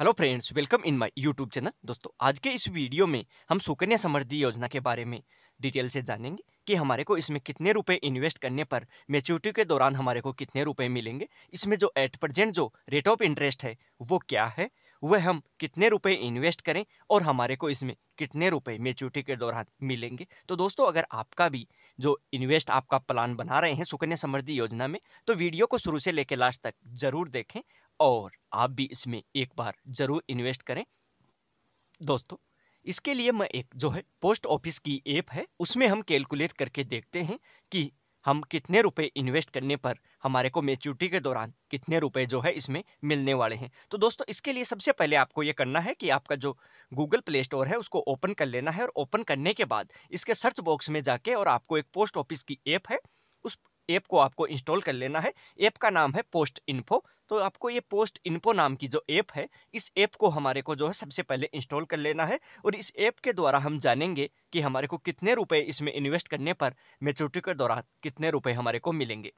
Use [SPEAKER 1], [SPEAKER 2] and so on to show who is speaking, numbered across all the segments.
[SPEAKER 1] hello friends welcome in my YouTube channel दोस्तों आज के इस वीडियो में हम सुकन्या समृद्धि योजना के बारे में डिटेल से जानेंगे कि हमारे को इसमें कितने रुपए इन्वेस्ट करने पर मेच्योरिटी के दौरान हमारे को कितने रुपए मिलेंगे इसमें जो एट प्रजेंट जो रेट ऑफ इंटरेस्ट है वो क्या है वह हम कितने रुपए इन्वेस्ट करें और हमारे को इसमें कितने रुपए मेच्योरिटी के दौरान मिलेंगे तो दोस्तों अगर आपका भी जो इन्वेस्ट आपका प्लान बना रहे हैं सुकन्या समृद्धि योजना में तो वीडियो को शुरू से लेकर लास्ट तक जरूर देखें और आप भी इसमें एक बार ज़रूर इन्वेस्ट करें दोस्तों इसके लिए मैं एक जो है पोस्ट ऑफिस की ऐप है उसमें हम कैलकुलेट करके देखते हैं कि हम कितने रुपए इन्वेस्ट करने पर हमारे को मेच्योरिटी के दौरान कितने रुपए जो है इसमें मिलने वाले हैं तो दोस्तों इसके लिए सबसे पहले आपको ये करना है कि आपका जो गूगल प्ले स्टोर है उसको ओपन कर लेना है और ओपन करने के बाद इसके सर्च बॉक्स में जाके और आपको एक पोस्ट ऑफिस की ऐप है उस ऐप को आपको इंस्टॉल कर लेना है ऐप का नाम है पोस्ट इन्फो तो आपको ये पोस्ट इन्फो नाम की जो ऐप है इस ऐप को हमारे को जो है सबसे पहले इंस्टॉल कर लेना है और इस ऐप के द्वारा हम जानेंगे कि हमारे को कितने रुपए इसमें इन्वेस्ट करने पर मेच्योरिटी के दौरान कितने रुपए हमारे को मिलेंगे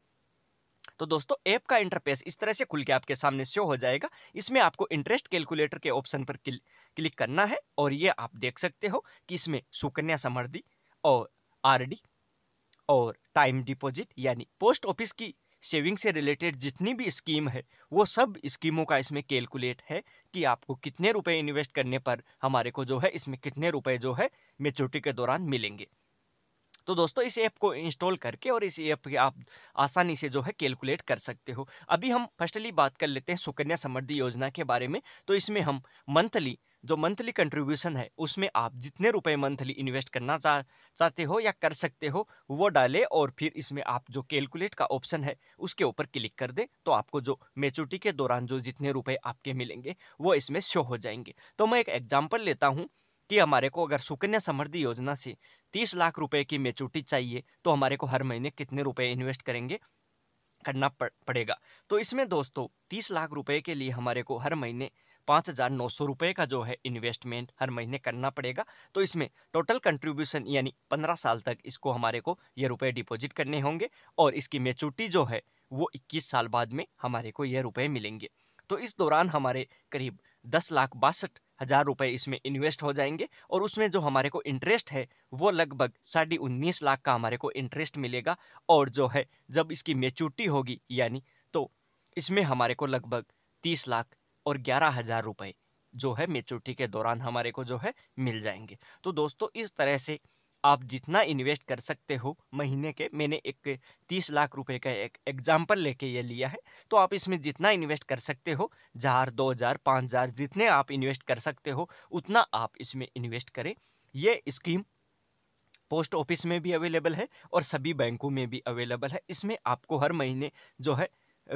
[SPEAKER 1] तो दोस्तों ऐप का इंटरफेस इस तरह से खुल के आपके सामने शो हो जाएगा इसमें आपको इंटरेस्ट कैलकुलेटर के ऑप्शन पर क्लिक करना है और ये आप देख सकते हो कि इसमें सुकन्या समृद्धि और आरडी और टाइम डिपॉजिट यानी पोस्ट ऑफिस की सेविंग से रिलेटेड जितनी भी स्कीम है वो सब स्कीमों का इसमें कैलकुलेट है कि आपको कितने रुपए इन्वेस्ट करने पर हमारे को जो है इसमें कितने रुपए जो है मेच्योरिटी के दौरान मिलेंगे तो दोस्तों इस ऐप को इंस्टॉल करके और इस ऐप के आप आसानी से जो है कैलकुलेट कर सकते हो अभी हम फर्स्टली बात कर लेते हैं सुकन्या समृद्धि योजना के बारे में तो इसमें हम मंथली जो मंथली कंट्रीब्यूशन है उसमें आप जितने रुपए मंथली इन्वेस्ट करना चाह चाहते हो या कर सकते हो वो डालें और फिर इसमें आप जो कैलकुलेट का ऑप्शन है उसके ऊपर क्लिक कर दें तो आपको जो मेच्योरिटी के दौरान जो जितने रुपए आपके मिलेंगे वो इसमें शो हो जाएंगे तो मैं एक एग्जाम्पल लेता हूँ कि हमारे को अगर सुकन्या समृद्धि योजना से तीस लाख रुपये की मेच्योरिटी चाहिए तो हमारे को हर महीने कितने रुपये इन्वेस्ट करेंगे करना पड़ेगा तो इसमें दोस्तों तीस लाख रुपए के लिए हमारे को हर महीने पाँच हज़ार नौ सौ रुपये का जो है इन्वेस्टमेंट हर महीने करना पड़ेगा तो इसमें टोटल कंट्रीब्यूशन यानी पंद्रह साल तक इसको हमारे को ये रुपये डिपॉजिट करने होंगे और इसकी मेचोरिटी जो है वो इक्कीस साल बाद में हमारे को ये रुपये मिलेंगे तो इस दौरान हमारे करीब दस लाख बासठ हज़ार रुपये इसमें इन्वेस्ट हो जाएंगे और उसमें जो हमारे को इंटरेस्ट है वो लगभग साढ़े उन्नीस लाख का हमारे को इंटरेस्ट मिलेगा और जो है जब इसकी मेच्योरिटी होगी यानी तो इसमें हमारे को लगभग तीस लाख और ग्यारह हजार रुपये जो है मेच्योरिटी के दौरान हमारे को जो है मिल जाएंगे तो दोस्तों इस तरह से आप जितना इन्वेस्ट कर सकते हो महीने के मैंने एक तीस लाख रुपए का एक एग्जाम्पल लेके ये लिया है तो आप इसमें जितना इन्वेस्ट कर सकते हो हजार दो हजार पाँच हजार जितने आप इन्वेस्ट कर सकते हो उतना आप इसमें इन्वेस्ट करें ये स्कीम पोस्ट ऑफिस में भी अवेलेबल है और सभी बैंकों में भी अवेलेबल है इसमें आपको हर महीने जो है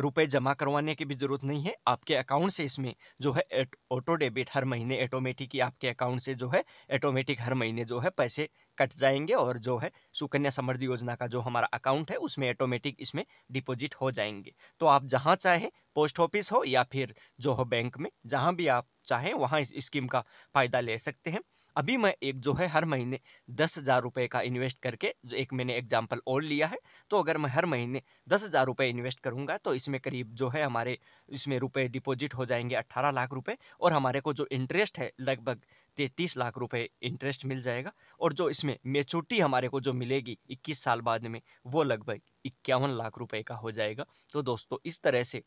[SPEAKER 1] रुपए जमा करवाने की भी ज़रूरत नहीं है आपके अकाउंट से इसमें जो है ऑटो डेबिट हर महीने ऑटोमेटिक ही आपके अकाउंट से जो है ऑटोमेटिक हर महीने जो है पैसे कट जाएंगे और जो है सुकन्या समृद्धि योजना का जो हमारा अकाउंट है उसमें ऑटोमेटिक इसमें डिपॉजिट हो जाएंगे तो आप जहाँ चाहे पोस्ट ऑफिस हो या फिर जो हो बैंक में जहाँ भी आप चाहें वहाँ इस स्कीम का फ़ायदा ले सकते हैं अभी मैं एक जो है हर महीने दस हज़ार रुपये का इन्वेस्ट करके जो एक मैंने एग्जाम्पल और लिया है तो अगर मैं हर महीने दस हज़ार रुपये इन्वेस्ट करूँगा तो इसमें करीब जो है हमारे इसमें रुपये डिपॉजिट हो जाएंगे अट्ठारह लाख रुपये और हमारे को जो इंटरेस्ट है लगभग तैंतीस लाख रुपए इंटरेस्ट मिल जाएगा और जो इसमें मेचोरिटी हमारे को जो मिलेगी इक्कीस साल बाद में वो लगभग इक्यावन लाख रुपये का हो जाएगा तो दोस्तों इस तरह से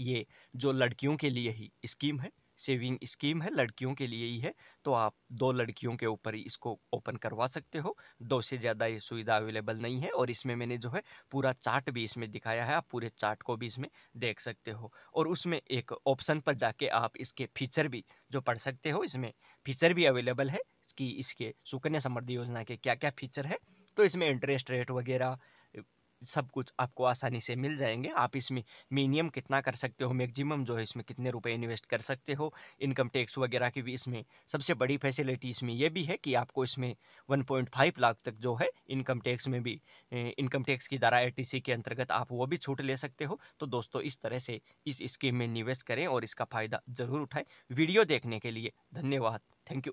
[SPEAKER 1] ये जो लड़कियों के लिए ही स्कीम है सेविंग स्कीम है लड़कियों के लिए ही है तो आप दो लड़कियों के ऊपर ही इसको ओपन करवा सकते हो दो से ज़्यादा ये सुविधा अवेलेबल नहीं है और इसमें मैंने जो है पूरा चार्ट भी इसमें दिखाया है आप पूरे चार्ट को भी इसमें देख सकते हो और उसमें एक ऑप्शन पर जाके आप इसके फीचर भी जो पढ़ सकते हो इसमें फीचर भी अवेलेबल है कि इसके सुकन्या समृद्धि योजना के क्या क्या फीचर है तो इसमें इंटरेस्ट रेट वगैरह सब कुछ आपको आसानी से मिल जाएंगे आप इसमें मिनिमम कितना कर सकते हो मैक्सिमम जो है इसमें कितने रुपए इन्वेस्ट कर सकते हो इनकम टैक्स वगैरह की भी इसमें सबसे बड़ी फैसिलिटी इसमें यह भी है कि आपको इसमें 1.5 लाख तक जो है इनकम टैक्स में भी इनकम टैक्स की धारा ए के अंतर्गत आप वो भी छूट ले सकते हो तो दोस्तों इस तरह से इस स्कीम में निवेश करें और इसका फ़ायदा ज़रूर उठाएँ वीडियो देखने के लिए धन्यवाद थैंक यू